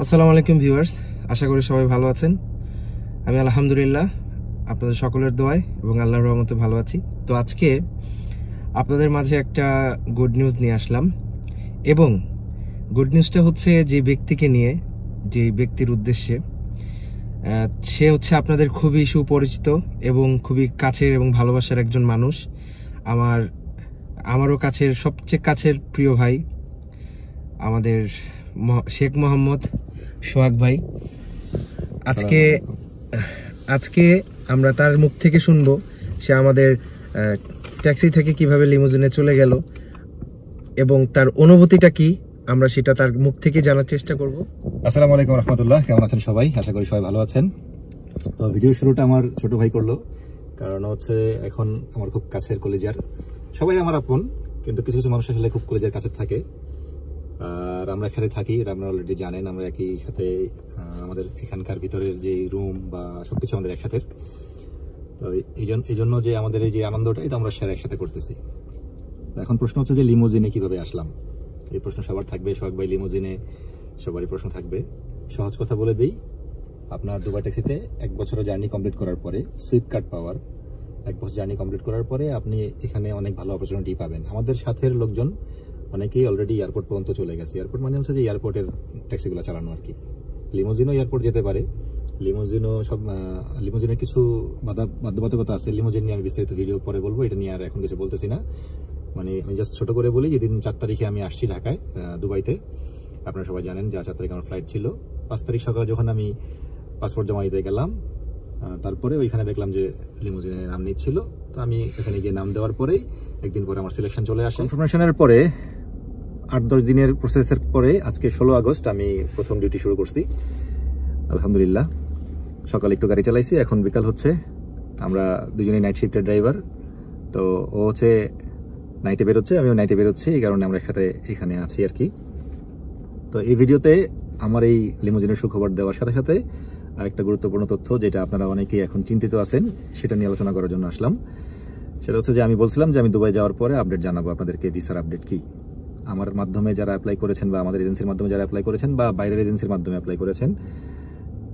আসসালামু আলাইকুম ভিউয়ার্স আশা করি সবাই ভালো আছেন আমি আলহামদুলিল্লাহ আপনাদের সকলের দোয়ায় এবং আল্লাহর রহমতে ভালো আছি তো আজকে আপনাদের মাঝে একটা গুড নিউজ নিয়ে আসলাম এবং গুড নিউজটা হচ্ছে যে ব্যক্তিকে নিয়ে যে ব্যক্তির উদ্দেশ্যে সে হচ্ছে আপনাদের খুবই সুপরিচিত এবং খুবই কাছের এবং ভালোবাসার একজন মানুষ আমার আমারও কাছের সবচেয়ে কাছের প্রিয় ভাই আমাদের শেখ মোহাম্মদ সোহাগ ভাই আজকে আজকে আমরা তার মুখ থেকে শুনব সে আমাদের ট্যাক্সি থেকে কিভাবে লিমোজিনে চলে গেল এবং তার অনুভূতিটা কি আমরা সেটা তার মুখ থেকে জানার চেষ্টা করব আসসালামু আলাইকুম রহমতুল্লাহ কেমন আছেন সবাই আশা করি সবাই ভালো আছেন তো ভিডিও শুরুটা আমার ছোট ভাই করলো কারণ হচ্ছে এখন আমার খুব কাছের কলেজার সবাই আমার আপন কিন্তু কিছু কিছু মানুষ আসলে খুব কলেজের কাছে থাকে আর আমরা এখানে থাকি এটা আপনারা অলরেডি জানেন আমরা একই সাথে আমাদের এখানকার ভিতরের যে রুম বা সব কিছু আমাদের একসাথে তো এই জন্য যে আমাদের এই যে আনন্দটা এটা আমরা শেয়ার একসাথে করতেছি এখন প্রশ্ন হচ্ছে যে লিমোজিনে কিভাবে আসলাম এই প্রশ্ন সবার থাকবে সবাই ভাই লিমোজিনে সবারই প্রশ্ন থাকবে সহজ কথা বলে দিই আপনার দুবাই ট্যাক্সিতে এক বছরের জার্নি কমপ্লিট করার পরে সুইপকার্ট পাওয়ার এক বছর জার্নি কমপ্লিট করার পরে আপনি এখানে অনেক ভালো অপরচুনিটি পাবেন আমাদের সাথের লোকজন অনেকেই অলরেডি এয়ারপোর্ট পর্যন্ত চলে গেছে এয়ারপোর্ট মানে হচ্ছে যে এয়ারপোর্টের ট্যাক্সিগুলো চালানো আর কি লিমোজিনও এয়ারপোর্ট যেতে পারে লিমোজিনও সব লিমোজিনের কিছু বাধা বাধ্যবাধকতা আছে লিমোজিন নিয়ে আমি বিস্তারিত ভিডিও পরে বলবো এটা নিয়ে আর এখন কিছু বলতেছি না মানে আমি জাস্ট ছোটো করে বলি যেদিন চার তারিখে আমি আসছি ঢাকায় দুবাইতে আপনারা সবাই জানেন যে চার তারিখে আমার ফ্লাইট ছিল পাঁচ তারিখ সকালে যখন আমি পাসপোর্ট জমা দিতে গেলাম তারপরে ওইখানে দেখলাম যে লিমোজিনের নাম নিচ্ছিল তো আমি এখানে গিয়ে নাম দেওয়ার পরেই একদিন পরে আমার সিলেকশন চলে আসে ইনফরমেশনের পরে আট দশ দিনের প্রসেসের পরে আজকে ষোলো আগস্ট আমি প্রথম ডিউটি শুরু করছি আলহামদুলিল্লাহ সকালে একটু গাড়ি চালাইছি এখন বিকাল হচ্ছে আমরা দুজনেই নাইট শিফটের ড্রাইভার তো ও হচ্ছে নাইটে বেরোচ্ছে আমিও নাইটে বেরোচ্ছি এই কারণে আমরা একসাথে এখানে আছি আর কি তো এই ভিডিওতে আমার এই লিমোজিনের সুখবর দেওয়ার সাথে সাথে আরেকটা গুরুত্বপূর্ণ তথ্য যেটা আপনারা অনেকেই এখন চিন্তিত আছেন সেটা নিয়ে আলোচনা করার জন্য আসলাম সেটা হচ্ছে যে আমি বলছিলাম যে আমি দুবাই যাওয়ার পরে আপডেট জানাবো আপনাদেরকে ভিসার আপডেট কী আমার মাধ্যমে যারা অ্যাপ্লাই করেছেন বা আমাদের এজেন্সির মাধ্যমে যারা অ্যাপ্লাই করেছেন বা বাইরের এজেন্সির মাধ্যমে অ্যাপ্লাই করেছেন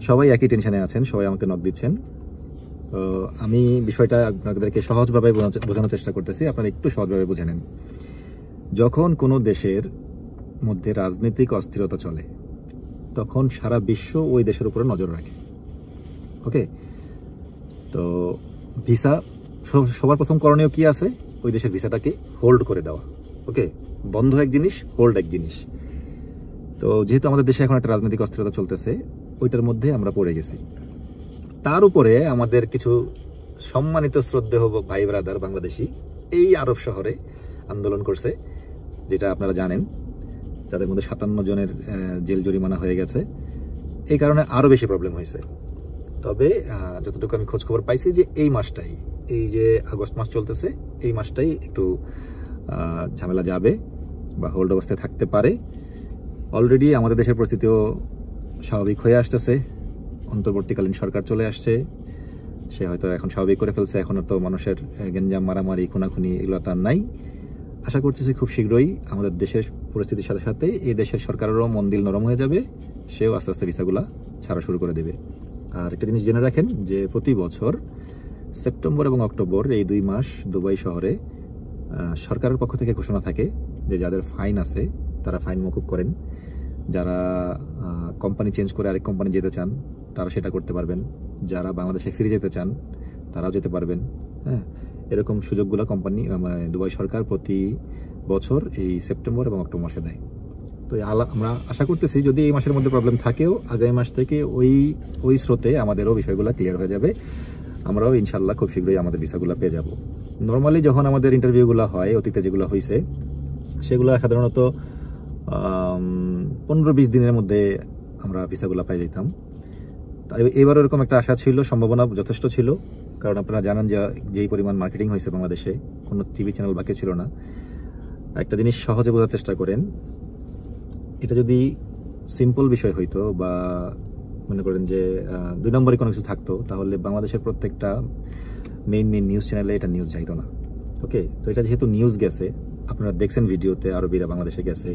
সবাই একই টেনশনে আছেন সবাই আমাকে নক দিচ্ছেন তো আমি বিষয়টা আপনাদেরকে সহজভাবে বোঝানোর চেষ্টা করতেছি আপনারা একটু সহজভাবে বুঝে নেন যখন কোনো দেশের মধ্যে রাজনৈতিক অস্থিরতা চলে তখন সারা বিশ্ব ওই দেশের উপরে নজর রাখে ওকে তো ভিসা সবার প্রথম করণীয় কি আছে ওই দেশের ভিসাটাকে হোল্ড করে দেওয়া ওকে বন্ধ এক জিনিস হোল্ড এক জিনিস তো যেহেতু আমাদের দেশে এখন একটা রাজনৈতিক অস্থিরতা চলতেছে ওইটার মধ্যে আমরা পড়ে গেছি তার উপরে আমাদের কিছু সম্মানিত শ্রদ্ধে শ্রদ্ধেয় ভাই ব্রাদার বাংলাদেশি এই আরব শহরে আন্দোলন করছে যেটা আপনারা জানেন যাদের মধ্যে সাতান্ন জনের জেল জরিমানা হয়ে গেছে এই কারণে আরও বেশি প্রবলেম হয়েছে তবে যতটুকু আমি খোঁজখবর পাইছি যে এই মাসটাই এই যে আগস্ট মাস চলতেছে এই মাসটাই একটু ঝামেলা যাবে বা হোল্ড অবস্থায় থাকতে পারে অলরেডি আমাদের দেশের পরিস্থিতিও স্বাভাবিক হয়ে আসতেছে অন্তর্বর্তীকালীন সরকার চলে আসছে সে হয়তো এখন স্বাভাবিক করে ফেলছে এখনও তো মানুষের গেঞ্জাম মারামারি খুনাখুনি এগুলো তার নাই আশা করতেছি খুব শীঘ্রই আমাদের দেশের পরিস্থিতির সাথে সাথে এই দেশের সরকারেরও মন দিল নরম হয়ে যাবে সেও আস্তে আস্তে ভিসাগুলা ছাড়া শুরু করে দেবে আর একটা জিনিস জেনে রাখেন যে প্রতি বছর সেপ্টেম্বর এবং অক্টোবর এই দুই মাস দুবাই শহরে সরকারের পক্ষ থেকে ঘোষণা থাকে যে যাদের ফাইন আছে তারা ফাইন মকুব করেন যারা কোম্পানি চেঞ্জ করে আরেক কোম্পানি যেতে চান তারা সেটা করতে পারবেন যারা বাংলাদেশে ফিরে যেতে চান তারাও যেতে পারবেন হ্যাঁ এরকম সুযোগগুলো কোম্পানি দুবাই সরকার প্রতি বছর এই সেপ্টেম্বর এবং অক্টোবর মাসে দেয় তো আমরা আশা করতেছি যদি এই মাসের মধ্যে প্রবলেম থাকেও আগামী মাস থেকে ওই ওই স্রোতে আমাদেরও বিষয়গুলো ক্লিয়ার হয়ে যাবে আমরাও ইনশাল্লাহ খুব শীঘ্রই আমাদের ভিসাগুলো পেয়ে যাব নর্মালি যখন আমাদের ইন্টারভিউগুলো হয় অতীতে যেগুলো হয়েছে সেগুলো সাধারণত পনেরো বিশ দিনের মধ্যে আমরা ভিসাগুলো পেয়ে যেতাম এবার এরকম একটা আশা ছিল সম্ভাবনা যথেষ্ট ছিল কারণ আপনারা জানান যে যেই পরিমাণ মার্কেটিং হয়েছে বাংলাদেশে কোনো টিভি চ্যানেল বাকি ছিল না একটা জিনিস সহজে বোঝার চেষ্টা করেন এটা যদি সিম্পল বিষয় হইতো বা মনে করেন যে দুই নম্বরে কোনো কিছু থাকতো তাহলে বাংলাদেশের প্রত্যেকটা মেইন মেইন নিউজ চ্যানেলে এটা নিউজ যাইতো না ওকে তো এটা যেহেতু নিউজ গেছে আপনারা দেখছেন ভিডিওতে আরবিরা বাংলাদেশে গেছে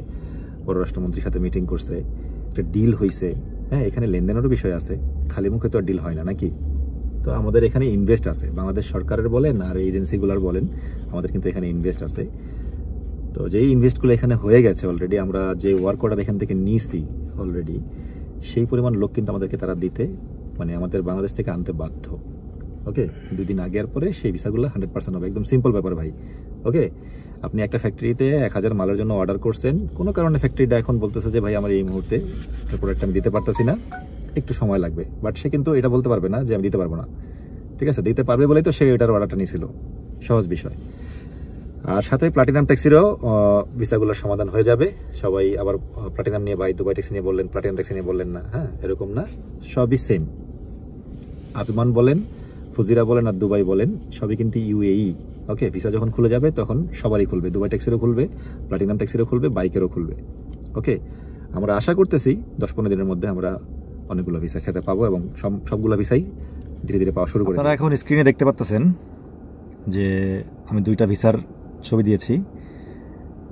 পররাষ্ট্রমন্ত্রীর সাথে মিটিং করছে একটা ডিল হয়েছে হ্যাঁ এখানে লেনদেনেরও বিষয় আছে খালি মুখে তো আর ডিল হয় না নাকি তো আমাদের এখানে ইনভেস্ট আছে বাংলাদেশ সরকারের বলেন আর এজেন্সিগুলোর বলেন আমাদের কিন্তু এখানে ইনভেস্ট আছে তো যেই ইনভেস্টগুলো এখানে হয়ে গেছে অলরেডি আমরা যে ওয়ার্ক অর্ডার এখান থেকে নিয়েছি অলরেডি সেই পরিমাণ লোক কিন্তু আমাদেরকে তারা দিতে মানে আমাদের বাংলাদেশ থেকে আনতে বাধ্য ওকে দুদিন আগে আর পরে সেই ভিসাগুলো হান্ড্রেড পার্সেন্ট হবে একদম সিম্পল ব্যাপার ভাই ওকে আপনি একটা ফ্যাক্টরিতে এক হাজার মালের জন্য অর্ডার করছেন কোনো কারণে ফ্যাক্টরিটা এখন বলতেছে যে ভাই আমার এই মুহূর্তে প্রোডাক্ট আমি দিতে পারতেছি না একটু সময় লাগবে বাট সে কিন্তু এটা বলতে পারবে না যে আমি দিতে পারবো না ঠিক আছে দিতে পারবে বলেই তো সে এটার অর্ডারটা নিয়েছিল সহজ বিষয় আর সাথে প্লাটিনাম ট্যাক্সিরও ভিসাগুলোর সমাধান হয়ে যাবে সবাই আবার প্লাটিনাম নিয়ে বাই দুবাই ট্যাক্সি নিয়ে বললেন প্লাটিনাম ট্যাক্সি নিয়ে বললেন না হ্যাঁ এরকম না সবই সেম আজমান বলেন ফুজিরা বলেন আর দুবাই বলেন সবই কিন্তু ইউএই ওকে e। ভিসা যখন খুলে যাবে তখন সবারই খুলবে দুবাই ট্যাক্সিরও খুলবে প্লাটিনাম ট্যাক্সিরও খুলবে বাইকেরও খুলবে ওকে আমরা আশা করতেছি দশ পনেরো দিনের মধ্যে আমরা অনেকগুলো ভিসা খেতে পাবো এবং সবগুলো ভিসাই ধীরে ধীরে পাওয়া শুরু করে তারা এখন স্ক্রিনে দেখতে পাচ্তেছেন যে আমি দুইটা ভিসার ছবি দিয়েছি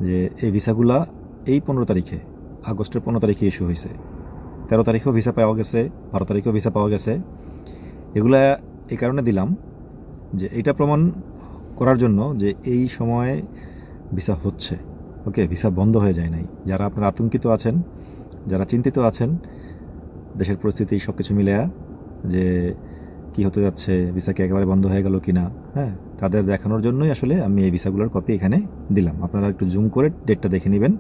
যে এই ভিসাগুলা এই পনেরো তারিখে আগস্টের পনেরো তারিখে ইস্যু হয়েছে তেরো তারিখেও ভিসা পাওয়া গেছে বারো তারিখেও ভিসা পাওয়া গেছে এগুলা এই কারণে দিলাম যে এটা প্রমাণ করার জন্য যে এই সময়ে ভিসা হচ্ছে ওকে ভিসা বন্ধ হয়ে যায় নাই যারা আপনারা আতঙ্কিত আছেন যারা চিন্তিত আছেন দেশের পরিস্থিতি সব কিছু মিলে যে কি হতে যাচ্ছে ভিসা কি একেবারে বন্ধ হয়ে গেল কি না হ্যাঁ তাদের দেখানোর জন্যই আসলে আমি এই ভিসাগুলোর কপি এখানে দিলাম আপনারা একটু জুম করে ডেটটা দেখে নেবেন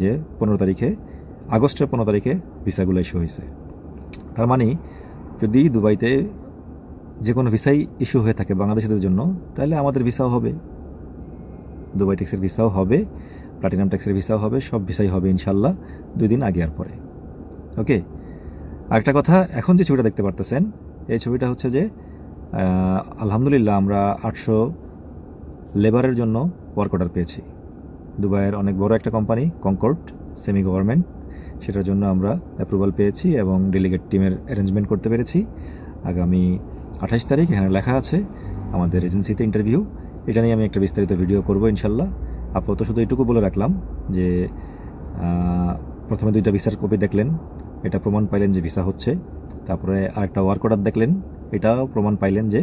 যে পনেরো তারিখে আগস্টের পনেরো তারিখে ভিসাগুলো ইস্যু হয়েছে তার মানে যদি দুবাইতে যে কোনো ভিসাই ইস্যু হয়ে থাকে বাংলাদেশিদের জন্য তাহলে আমাদের ভিসাও হবে দুবাই ট্যাক্সের ভিসাও হবে প্লাটিনাম ট্যাক্সের ভিসাও হবে সব ভিসাই হবে ইনশাল্লাহ দুই দিন আগে আর পরে ওকে আরেকটা কথা এখন যে ছবিটা দেখতে পারতেছেন এই ছবিটা হচ্ছে যে আলহামদুলিল্লাহ আমরা আটশো লেবারের জন্য ওয়ার্ক অর্ডার পেয়েছি দুবাইয়ের অনেক বড় একটা কোম্পানি কঙ্কর্ড সেমি গভর্নমেন্ট সেটার জন্য আমরা অ্যাপ্রুভাল পেয়েছি এবং ডেলিগেট টিমের অ্যারেঞ্জমেন্ট করতে পেরেছি আগামী আঠাশ তারিখ এখানে লেখা আছে আমাদের এজেন্সিতে ইন্টারভিউ এটা নিয়ে আমি একটা বিস্তারিত ভিডিও করব ইনশাল্লাহ আপাতত শুধু এইটুকু বলে রাখলাম যে প্রথমে দুইটা ভিসার কপি দেখলেন এটা প্রমাণ পাইলেন যে ভিসা হচ্ছে তারপরে আরেকটা ওয়ার্ক অর্ডার দেখলেন এটাও প্রমাণ পাইলেন যে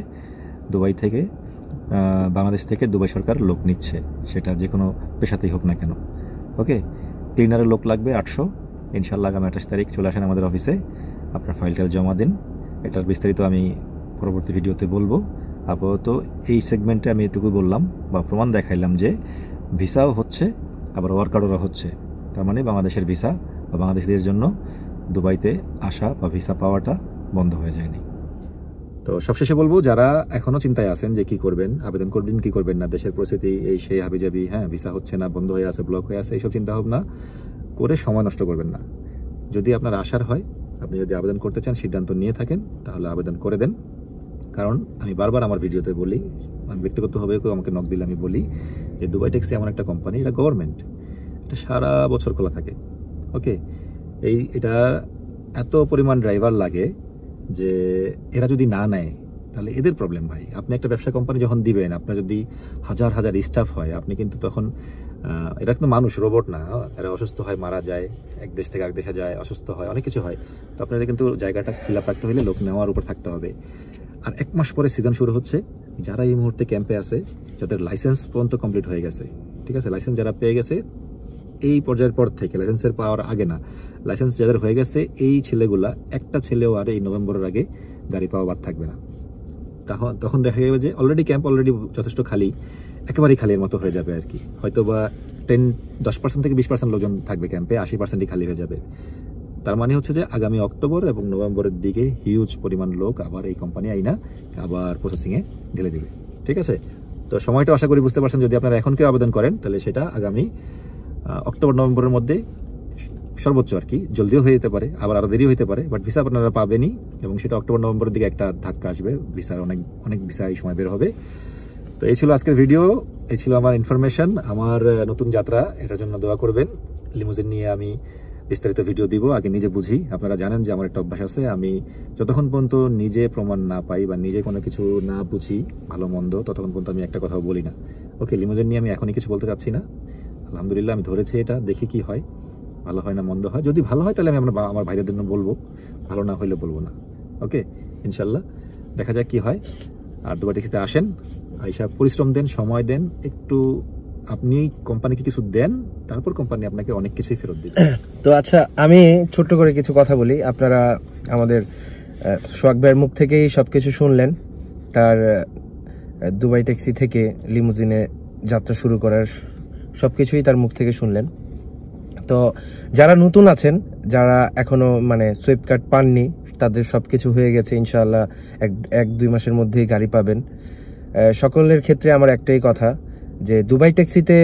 দুবাই থেকে বাংলাদেশ থেকে দুবাই সরকার লোক নিচ্ছে সেটা যে কোনো পেশাতেই হোক না কেন ওকে ক্লিনারের লোক লাগবে আটশো ইনশাল্লাহ আগামী আঠাশ তারিখ চলে আসেন আমাদের অফিসে আপনার ফাইলটাল জমা দিন এটার বিস্তারিত আমি পরবর্তী ভিডিওতে বলবো আপাতত এই সেগমেন্টে আমি এটুকু বললাম বা প্রমাণ দেখাইলাম যে ভিসাও হচ্ছে আবার ওয়ার্কারও হচ্ছে তার মানে বাংলাদেশের ভিসা বা বাংলাদেশিদের জন্য দুবাইতে আসা বা ভিসা পাওয়াটা বন্ধ হয়ে যায়নি তো সবশেষে বলবো যারা এখনও চিন্তায় আছেন যে কি করবেন আবেদন করবেন কি করবেন না দেশের পরিস্থিতি এই সেই হাবিজাবি হ্যাঁ ভিসা হচ্ছে না বন্ধ হয়ে আছে ব্লক হয়ে আছে এইসব ভাবনা করে সময় নষ্ট করবেন না যদি আপনার আশার হয় আপনি যদি আবেদন করতে চান সিদ্ধান্ত নিয়ে থাকেন তাহলে আবেদন করে দেন কারণ আমি বারবার আমার ভিডিওতে বলি আমি মানে ব্যক্তিগতভাবে কেউ আমাকে নক দিলে আমি বলি যে দুবাই ট্যাক্সি এমন একটা কোম্পানি এটা গভর্নমেন্ট এটা সারা বছর খোলা থাকে ওকে এই এটা এত পরিমাণ ড্রাইভার লাগে যে এরা যদি না নেয় তাহলে এদের প্রবলেম ভাই আপনি একটা ব্যবসা কোম্পানি যখন দিবেন আপনার যদি হাজার হাজার স্টাফ হয় আপনি কিন্তু তখন এরা কিন্তু মানুষ রোবট না এরা অসুস্থ হয় মারা যায় এক দেশ থেকে এক দেশে যায় অসুস্থ হয় অনেক কিছু হয় তো আপনাদের কিন্তু জায়গাটা ফিল আপ রাখতে হলে লোক নেওয়ার উপর থাকতে হবে আর এক মাস পরে সিজন শুরু হচ্ছে যারা এই মুহূর্তে ক্যাম্পে আছে যাদের লাইসেন্স পর্যন্ত কমপ্লিট হয়ে গেছে ঠিক আছে লাইসেন্স যারা পেয়ে গেছে এই পর্যায়ের পর থেকে লাইসেন্সের পাওয়ার আগে না লাইসেন্স যাদের হয়ে গেছে এই ছেলেগুলা একটা ছেলেও আর এই নভেম্বরের আগে গাড়ি পাওয়া বাদ থাকবে না তখন তখন দেখা যাবে যে অলরেডি ক্যাম্প অলরেডি যথেষ্ট খালি একেবারেই খালির মতো হয়ে যাবে আর কি হয়তো বা টেন দশ পার্সেন্ট থেকে বিশ পার্সেন্ট লোকজন থাকবে ক্যাম্পে আশি পার্সেন্টই খালি হয়ে যাবে তার মানে হচ্ছে যে আগামী অক্টোবর এবং নভেম্বরের দিকে হিউজ পরিমাণ লোক আবার এই কোম্পানি আইনা আবার প্রসেসিংয়ে ঢেলে দেবে ঠিক আছে তো সময়টা আশা করি বুঝতে পারছেন যদি আপনারা এখন কেউ আবেদন করেন তাহলে সেটা আগামী অক্টোবর নভেম্বরের মধ্যে সর্বোচ্চ আর কি জলদিও হয়ে যেতে পারে আবার আরও দেরি হতে পারে বাট ভিসা আপনারা পাবেনই এবং সেটা অক্টোবর নভেম্বরের দিকে একটা ধাক্কা আসবে ভিসার অনেক অনেক ভিসা এই সময় বের হবে তো এই ছিল আজকের ভিডিও এই ছিল আমার ইনফরমেশান আমার নতুন যাত্রা এটার জন্য দোয়া করবেন লিমুজিন নিয়ে আমি বিস্তারিত ভিডিও দিব আগে নিজে বুঝি আপনারা জানেন যে আমার একটা অভ্যাস আছে আমি যতক্ষণ পর্যন্ত নিজে প্রমাণ না পাই বা নিজে কোনো কিছু না বুঝি ভালো মন্দ ততক্ষণ পর্যন্ত আমি একটা কথাও বলি না ওকে লিমোজেন নিয়ে আমি এখনই কিছু বলতে চাচ্ছি না আলহামদুলিল্লাহ আমি ধরেছি এটা দেখি কি হয় ভালো হয় না মন্দ হয় যদি ভালো হয় তাহলে আমি আমার আমার ভাইদের জন্য বলবো ভালো না হইলে বলবো না ওকে ইনশাল্লাহ দেখা যাক কি হয় আর দুবার টিকিতে আসেন আইসা পরিশ্রম দেন সময় দেন একটু আপনি কোম্পানিকে কিছু দেন তারপর কোম্পানি আপনাকে অনেক কিছুই ফেরত দিবে তো আচ্ছা আমি ছোট্ট করে কিছু কথা বলি আপনারা আমাদের সোহাগ ভাইয়ের মুখ থেকেই সব কিছু শুনলেন তার দুবাই ট্যাক্সি থেকে লিমুজিনে যাত্রা শুরু করার সব কিছুই তার মুখ থেকে শুনলেন তো যারা নতুন আছেন যারা এখনও মানে সুইপ পাননি তাদের সব কিছু হয়ে গেছে ইনশাআল্লাহ এক এক দুই মাসের মধ্যেই গাড়ি পাবেন সকলের ক্ষেত্রে আমার একটাই কথা যে দুবাই ট্যাক্সিতে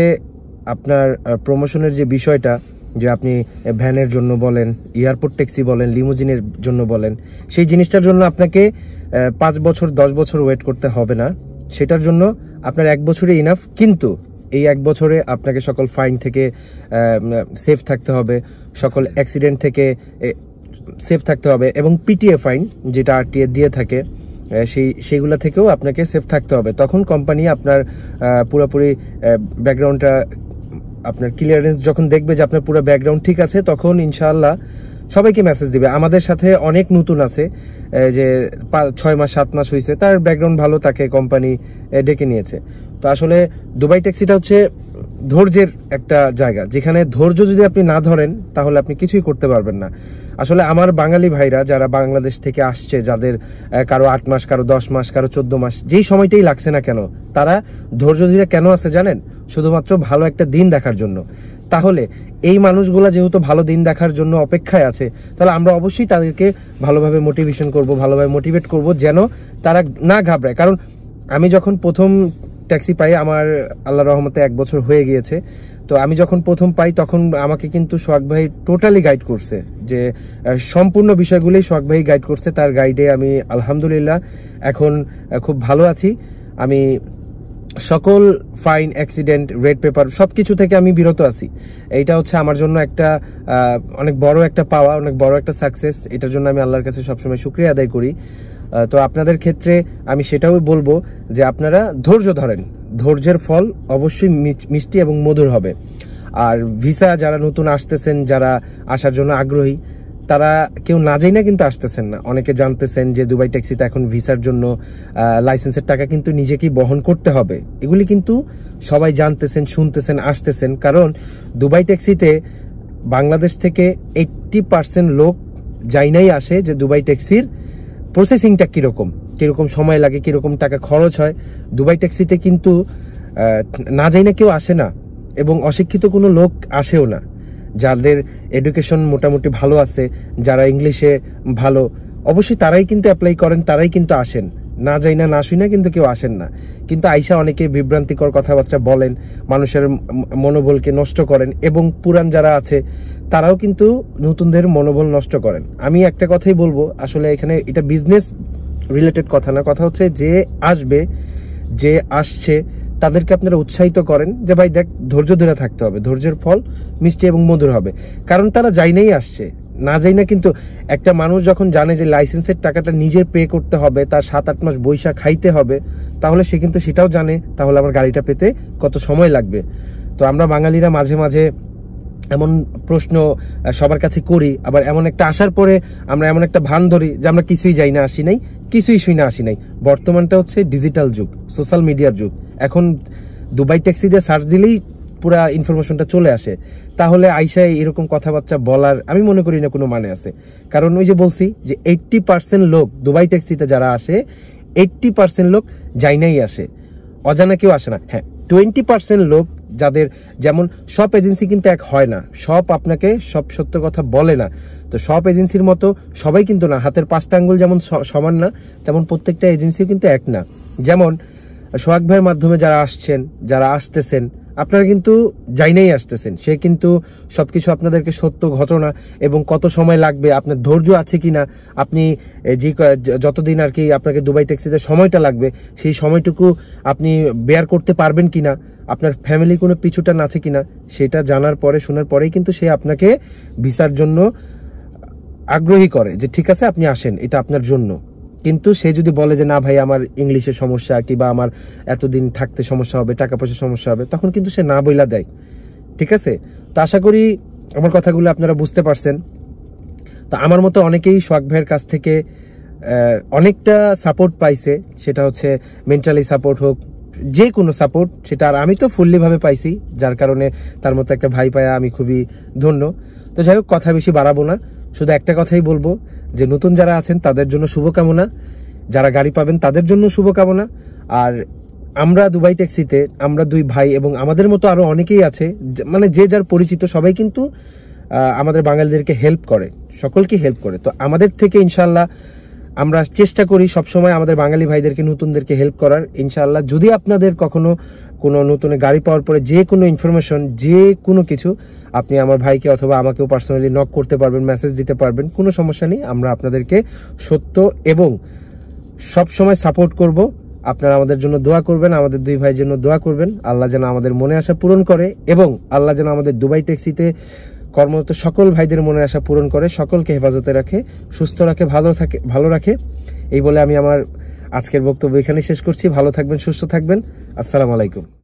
আপনার প্রমোশনের যে বিষয়টা যে আপনি ভ্যানের জন্য বলেন এয়ারপোর্ট ট্যাক্সি বলেন লিমোজিনের জন্য বলেন সেই জিনিসটার জন্য আপনাকে পাঁচ বছর দশ বছর ওয়েট করতে হবে না সেটার জন্য আপনার এক বছরে ইনাফ কিন্তু এই এক বছরে আপনাকে সকল ফাইন থেকে সেফ থাকতে হবে সকল অ্যাক্সিডেন্ট থেকে সেফ থাকতে হবে এবং পিটিএ ফাইন যেটা আরটিএ দিয়ে থাকে সেই সেইগুলো থেকেও আপনাকে সেফ থাকতে হবে তখন কোম্পানি আপনার পুরোপুরি ব্যাকগ্রাউন্ডটা আপনার ক্লিয়ারেন্স যখন দেখবে যে আপনার পুরো ব্যাকগ্রাউন্ড ঠিক আছে তখন ইনশাআল্লাহ সবাইকে মেসেজ দিবে আমাদের সাথে অনেক নতুন আছে যে ছয় মাস সাত মাস হয়েছে তার ব্যাকগ্রাউন্ড ভালো তাকে কোম্পানি ডেকে নিয়েছে তো আসলে দুবাই ট্যাক্সিটা হচ্ছে ধৈর্যের একটা জায়গা যেখানে ধৈর্য যদি আপনি না ধরেন তাহলে আপনি কিছুই করতে পারবেন না আসলে আমার বাঙালি ভাইরা যারা বাংলাদেশ থেকে আসছে যাদের কারো আট মাস কারো দশ মাস কারো চোদ্দ মাস যেই সময়টাই লাগছে না কেন তারা ধৈর্য ধীরে কেন আছে জানেন শুধুমাত্র ভালো একটা দিন দেখার জন্য তাহলে এই মানুষগুলা যেহেতু ভালো দিন দেখার জন্য অপেক্ষায় আছে তাহলে আমরা অবশ্যই তাদেরকে ভালোভাবে মোটিভেশন করব ভালোভাবে মোটিভেট করব যেন তারা না ঘাবড়ায় কারণ আমি যখন প্রথম ট্যাক্সি পাই আমার আল্লাহ রহমতে এক বছর হয়ে গিয়েছে তো আমি যখন প্রথম পাই তখন আমাকে কিন্তু সোহাগ ভাই টোটালি গাইড করছে যে সম্পূর্ণ বিষয়গুলোই সোহাগ ভাই গাইড করছে তার গাইডে আমি আলহামদুলিল্লাহ এখন খুব ভালো আছি আমি সকল ফাইন অ্যাক্সিডেন্ট রেড পেপার সব কিছু থেকে আমি বিরত আছি এইটা হচ্ছে আমার জন্য একটা অনেক বড় একটা পাওয়া অনেক বড় একটা সাকসেস এটার জন্য আমি আল্লাহর কাছে সবসময় শুক্রিয়া আদায় করি তো আপনাদের ক্ষেত্রে আমি সেটাও বলবো যে আপনারা ধৈর্য ধরেন ধৈর্যের ফল অবশ্যই মিষ্টি এবং মধুর হবে আর ভিসা যারা নতুন আসতেছেন যারা আসার জন্য আগ্রহী তারা কেউ না যাই না কিন্তু আসতেছেন না অনেকে জানতেছেন যে দুবাই ট্যাক্সিতে এখন ভিসার জন্য লাইসেন্সের টাকা কিন্তু নিজেকেই বহন করতে হবে এগুলি কিন্তু সবাই জানতেছেন শুনতেছেন আসতেছেন কারণ দুবাই ট্যাক্সিতে বাংলাদেশ থেকে এইট্টি পার্সেন্ট লোক যাইনাই আসে যে দুবাই ট্যাক্সির প্রসেসিংটা কীরকম কীরকম সময় লাগে কীরকম টাকা খরচ হয় দুবাই ট্যাক্সিতে কিন্তু না যাই না কেউ আসে না এবং অশিক্ষিত কোনো লোক আসেও না যাদের এডুকেশন মোটামুটি ভালো আছে যারা ইংলিশে ভালো অবশ্যই তারাই কিন্তু অ্যাপ্লাই করেন তারাই কিন্তু আসেন না যাই না না শুই না কিন্তু কেউ আসেন না কিন্তু আইসা অনেকে বিভ্রান্তিকর কথাবার্তা বলেন মানুষের মনোবলকে নষ্ট করেন এবং পুরান যারা আছে তারাও কিন্তু নতুনদের মনোবল নষ্ট করেন আমি একটা কথাই বলবো আসলে এখানে এটা বিজনেস রিলেটেড কথা না কথা হচ্ছে যে আসবে যে আসছে তাদেরকে আপনারা উৎসাহিত করেন যে ভাই দেখ ধৈর্য ধরে থাকতে হবে ধৈর্যের ফল মিষ্টি এবং মধুর হবে কারণ তারা যাই নাই আসছে না যাই না কিন্তু একটা মানুষ যখন জানে যে লাইসেন্সের টাকাটা নিজের পে করতে হবে তার সাত আট মাস বৈশাখ খাইতে হবে তাহলে সে কিন্তু সেটাও জানে তাহলে আমার গাড়িটা পেতে কত সময় লাগবে তো আমরা বাঙালিরা মাঝে মাঝে এমন প্রশ্ন সবার কাছে করি আবার এমন একটা আসার পরে আমরা এমন একটা ভান ধরি যে আমরা কিছুই যাই না আসি নাই কিছুই শুই না আসি নাই বর্তমানটা হচ্ছে ডিজিটাল যুগ সোশ্যাল মিডিয়ার যুগ এখন দুবাই ট্যাক্সি দিয়ে সার্চ দিলেই পুরা ইনফরমেশনটা চলে আসে তাহলে আইসায় এরকম কথাবার্তা বলার আমি মনে করি না কোনো মানে আছে কারণ ওই যে বলছি যে এইট্টি পার্সেন্ট লোক দুবাই ট্যাক্সিতে যারা আসে এইট্টি পার্সেন্ট লোক যাইনাই আসে অজানা কেউ আসে না হ্যাঁ টোয়েন্টি পার্সেন্ট লোক যাদের যেমন সব এজেন্সি কিন্তু এক হয় না সব আপনাকে সব সত্য কথা বলে না তো সব এজেন্সির মতো সবাই কিন্তু না হাতের পাঁচটা আঙ্গুল যেমন সমান না তেমন প্রত্যেকটা এজেন্সিও কিন্তু এক না যেমন সোহাগ ভাইয়ের মাধ্যমে যারা আসছেন যারা আসতেছেন আপনারা কিন্তু যাই নাই আসতেছেন সে কিন্তু সব কিছু আপনাদেরকে সত্য ঘটনা এবং কত সময় লাগবে আপনার ধৈর্য আছে কি না আপনি যে যতদিন আর কি আপনাকে দুবাই ট্যাক্সিতে সময়টা লাগবে সেই সময়টুকু আপনি বেয়ার করতে পারবেন কি না আপনার ফ্যামিলি কোনো পিছুটান আছে কি না সেটা জানার পরে শোনার পরেই কিন্তু সে আপনাকে ভিসার জন্য আগ্রহী করে যে ঠিক আছে আপনি আসেন এটা আপনার জন্য কিন্তু সে যদি বলে যে না ভাই আমার ইংলিশের সমস্যা কিংবা আমার এতদিন থাকতে সমস্যা হবে টাকা পয়সার সমস্যা হবে তখন কিন্তু সে না বইলা দেয় ঠিক আছে তো আশা করি আমার কথাগুলো আপনারা বুঝতে পারছেন তো আমার মতো অনেকেই শখ ভাইয়ের কাছ থেকে অনেকটা সাপোর্ট পাইছে সেটা হচ্ছে মেন্টালি সাপোর্ট হোক যে কোনো সাপোর্ট সেটা আর আমি তো ফুললিভাবে পাইছি যার কারণে তার মতো একটা ভাই পায়া আমি খুবই ধন্য তো যাই হোক কথা বেশি বাড়াবো না শুধু একটা কথাই বলবো যে নতুন যারা আছেন তাদের জন্য শুভকামনা যারা গাড়ি পাবেন তাদের জন্য শুভকামনা আর আমরা দুবাই ট্যাক্সিতে আমরা দুই ভাই এবং আমাদের মতো আরও অনেকেই আছে মানে যে যার পরিচিত সবাই কিন্তু আমাদের বাঙালিদেরকে হেল্প করে সকলকে হেল্প করে তো আমাদের থেকে ইনশাল্লাহ আমরা চেষ্টা করি সবসময় আমাদের বাঙালি ভাইদেরকে নতুনদেরকে হেল্প করার ইনশাল্লাহ যদি আপনাদের কখনো কোনো নতুন গাড়ি পাওয়ার পরে যে কোনো ইনফরমেশন যে কোনো কিছু আপনি আমার ভাইকে অথবা আমাকেও পার্সোনালি নক করতে পারবেন মেসেজ দিতে পারবেন কোনো সমস্যা নেই আমরা আপনাদেরকে সত্য এবং সব সময় সাপোর্ট করব আপনারা আমাদের জন্য দোয়া করবেন আমাদের দুই ভাইয়ের জন্য দোয়া করবেন আল্লাহ যেন আমাদের মনে আশা পূরণ করে এবং আল্লাহ যেন আমাদের দুবাই ট্যাক্সিতে কর্মরত সকল ভাইদের মনের আশা পূরণ করে সকলকে হেফাজতে রাখে সুস্থ রাখে ভালো থাকে ভালো রাখে এই বলে আমি আমার আজকের বক্তব্য এখানে শেষ করছি ভালো থাকবেন সুস্থ থাকবেন আসসালামু আলাইকুম